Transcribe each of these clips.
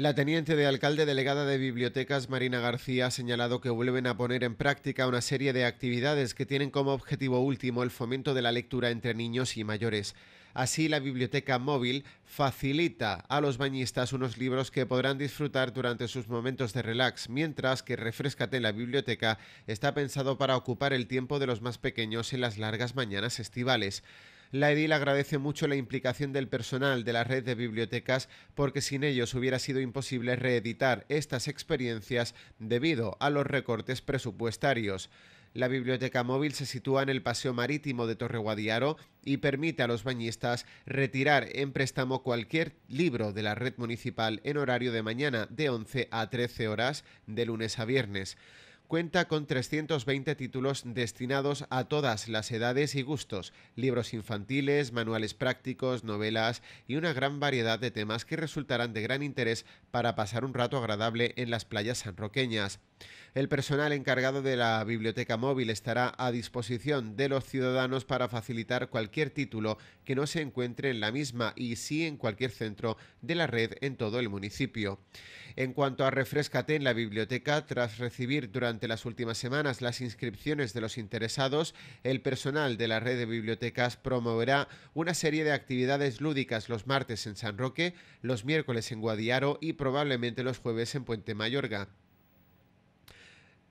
La teniente de alcalde delegada de Bibliotecas, Marina García, ha señalado que vuelven a poner en práctica una serie de actividades que tienen como objetivo último el fomento de la lectura entre niños y mayores. Así, la biblioteca móvil facilita a los bañistas unos libros que podrán disfrutar durante sus momentos de relax, mientras que Refrescate la biblioteca está pensado para ocupar el tiempo de los más pequeños en las largas mañanas estivales. La edil agradece mucho la implicación del personal de la red de bibliotecas porque sin ellos hubiera sido imposible reeditar estas experiencias debido a los recortes presupuestarios. La biblioteca móvil se sitúa en el Paseo Marítimo de Torreguadiaro y permite a los bañistas retirar en préstamo cualquier libro de la red municipal en horario de mañana de 11 a 13 horas de lunes a viernes cuenta con 320 títulos destinados a todas las edades y gustos, libros infantiles, manuales prácticos, novelas y una gran variedad de temas que resultarán de gran interés para pasar un rato agradable en las playas sanroqueñas. El personal encargado de la biblioteca móvil estará a disposición de los ciudadanos para facilitar cualquier título que no se encuentre en la misma y sí en cualquier centro de la red en todo el municipio. En cuanto a Refrescate en la biblioteca, tras recibir durante las últimas semanas, las inscripciones de los interesados, el personal de la red de bibliotecas promoverá una serie de actividades lúdicas los martes en San Roque, los miércoles en Guadiaro y probablemente los jueves en Puente Mayorga.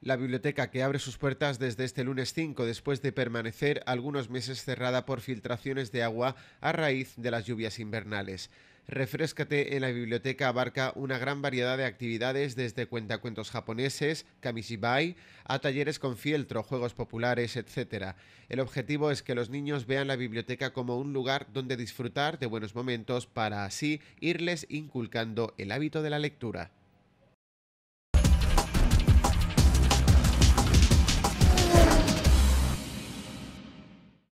La biblioteca que abre sus puertas desde este lunes 5 después de permanecer algunos meses cerrada por filtraciones de agua a raíz de las lluvias invernales. Refrescate en la biblioteca abarca una gran variedad de actividades desde cuentacuentos japoneses, kamishibai, a talleres con fieltro, juegos populares, etc. El objetivo es que los niños vean la biblioteca como un lugar donde disfrutar de buenos momentos para así irles inculcando el hábito de la lectura.